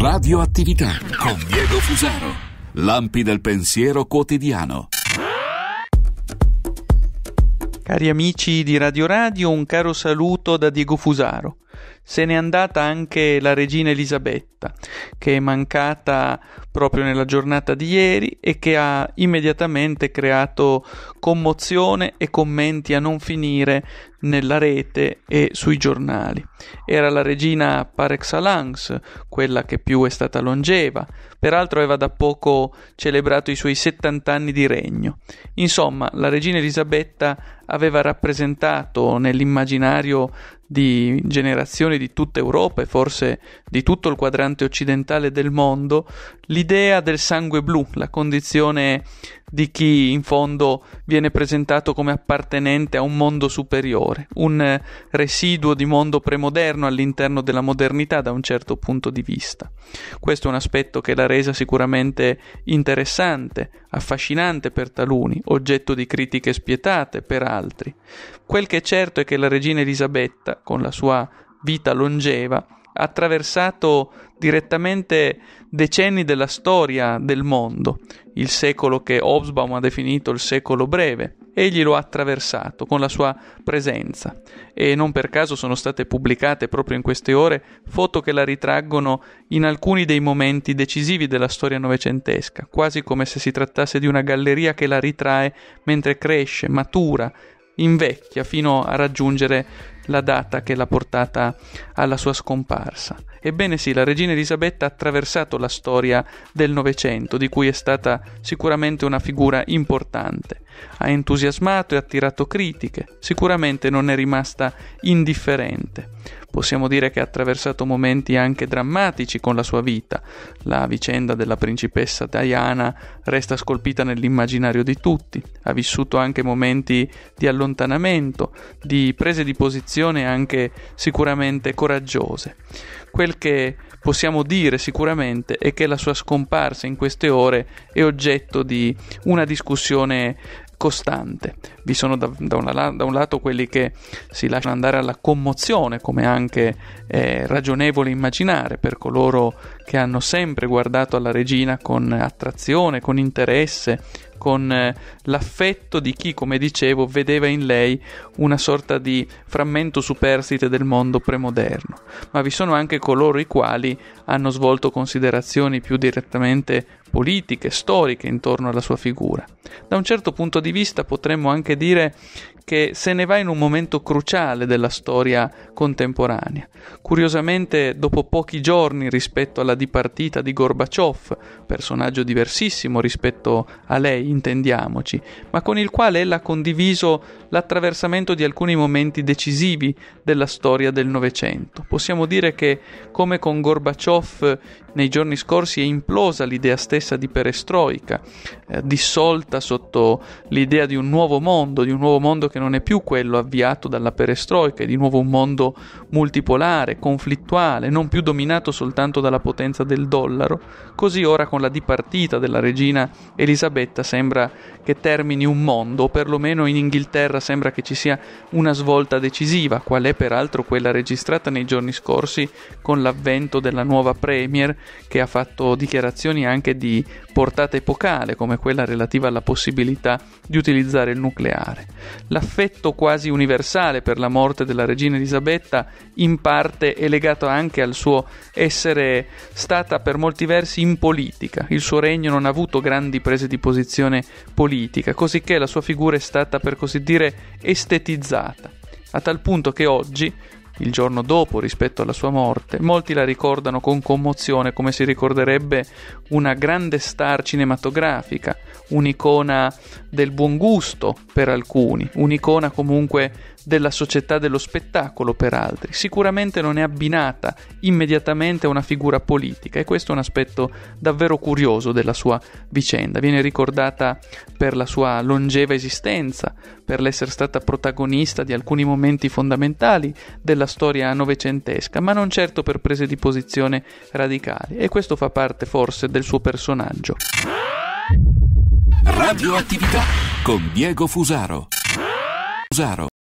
Radioattività con Diego Fusaro. Lampi del pensiero quotidiano. Cari amici di Radio Radio, un caro saluto da Diego Fusaro. Se n'è andata anche la regina Elisabetta, che è mancata proprio nella giornata di ieri e che ha immediatamente creato commozione e commenti a non finire nella rete e sui giornali. Era la regina par excellence, quella che più è stata longeva, peraltro aveva da poco celebrato i suoi 70 anni di regno. Insomma, la regina Elisabetta aveva rappresentato nell'immaginario di generazioni di tutta Europa e forse di tutto il quadrante occidentale del mondo, l'idea del sangue blu, la condizione di chi in fondo viene presentato come appartenente a un mondo superiore, un eh, residuo di mondo premoderno all'interno della modernità da un certo punto di vista. Questo è un aspetto che l'ha resa sicuramente interessante, affascinante per taluni, oggetto di critiche spietate per altri. Quel che è certo è che la regina Elisabetta, con la sua vita longeva, attraversato direttamente decenni della storia del mondo, il secolo che Hobsbawm ha definito il secolo breve. Egli lo ha attraversato con la sua presenza e non per caso sono state pubblicate proprio in queste ore foto che la ritraggono in alcuni dei momenti decisivi della storia novecentesca, quasi come se si trattasse di una galleria che la ritrae mentre cresce, matura, invecchia fino a raggiungere la data che l'ha portata alla sua scomparsa. Ebbene sì, la regina Elisabetta ha attraversato la storia del Novecento, di cui è stata sicuramente una figura importante. Ha entusiasmato e attirato critiche, sicuramente non è rimasta indifferente. Possiamo dire che ha attraversato momenti anche drammatici con la sua vita. La vicenda della principessa Diana resta scolpita nell'immaginario di tutti. Ha vissuto anche momenti di allontanamento, di prese di posizione azioni anche sicuramente coraggiose. Quel che possiamo dire sicuramente è che la sua scomparsa in queste ore è oggetto di una discussione costante. Vi sono da, da, una, da, un lato quelli che si lasciano andare alla commozione, come anche eh, ragionevole immaginare per coloro che hanno sempre guardato alla regina con attrazione, con interesse, con eh, l'affetto di chi, come dicevo, vedeva in lei una sorta di frammento superstite del mondo premoderno. Ma vi sono anche coloro i quali hanno svolto considerazioni più direttamente politiche, storiche intorno alla sua figura. Da un certo punto di vista potremmo anche dire che se ne va in un momento cruciale della storia contemporanea. Curiosamente, dopo pochi giorni rispetto alla dipartita di Gorbaciov, personaggio diversissimo rispetto a lei, intendiamoci, ma con il quale ella ha condiviso l'attraversamento di alcuni momenti decisivi della storia del Novecento. Possiamo dire che, come con Gorbaciov, nei giorni scorsi è implosa l'idea stessa di perestroica, eh, dissolta sotto l'idea di un nuovo mondo, di un nuovo mondo che non è più quello avviato dalla perestroica, è di nuovo un mondo multipolare, conflittuale, non più dominato soltanto dalla potenza del dollaro. Così ora con la dipartita della regina Elisabetta sembra che termini un mondo, o perlomeno in Inghilterra sembra che ci sia una svolta decisiva, qual è peraltro quella registrata nei giorni scorsi con l'avvento della nuova Premier che ha fatto dichiarazioni anche di portata epocale, come quella relativa alla possibilità di utilizzare il nucleare. L'affetto quasi universale per la morte della regina Elisabetta in parte è legato anche al suo essere stata per molti versi in politica. Il suo regno non ha avuto grandi prese di posizione politica, cosicché la sua figura è stata per così dire estetizzata, a tal punto che oggi il giorno dopo rispetto alla sua morte, molti la ricordano con commozione come si ricorderebbe una grande star cinematografica, un'icona del buon gusto per alcuni, un'icona comunque della società dello spettacolo per altri. Sicuramente non è abbinata immediatamente a una figura politica e questo è un aspetto davvero curioso della sua vicenda. Viene ricordata per la sua longeva esistenza, per l'essere stata protagonista di alcuni momenti fondamentali della storia novecentesca, ma non certo per prese di posizione radicali e questo fa parte forse del suo personaggio. Radioattività con Diego Fusaro. Fusaro.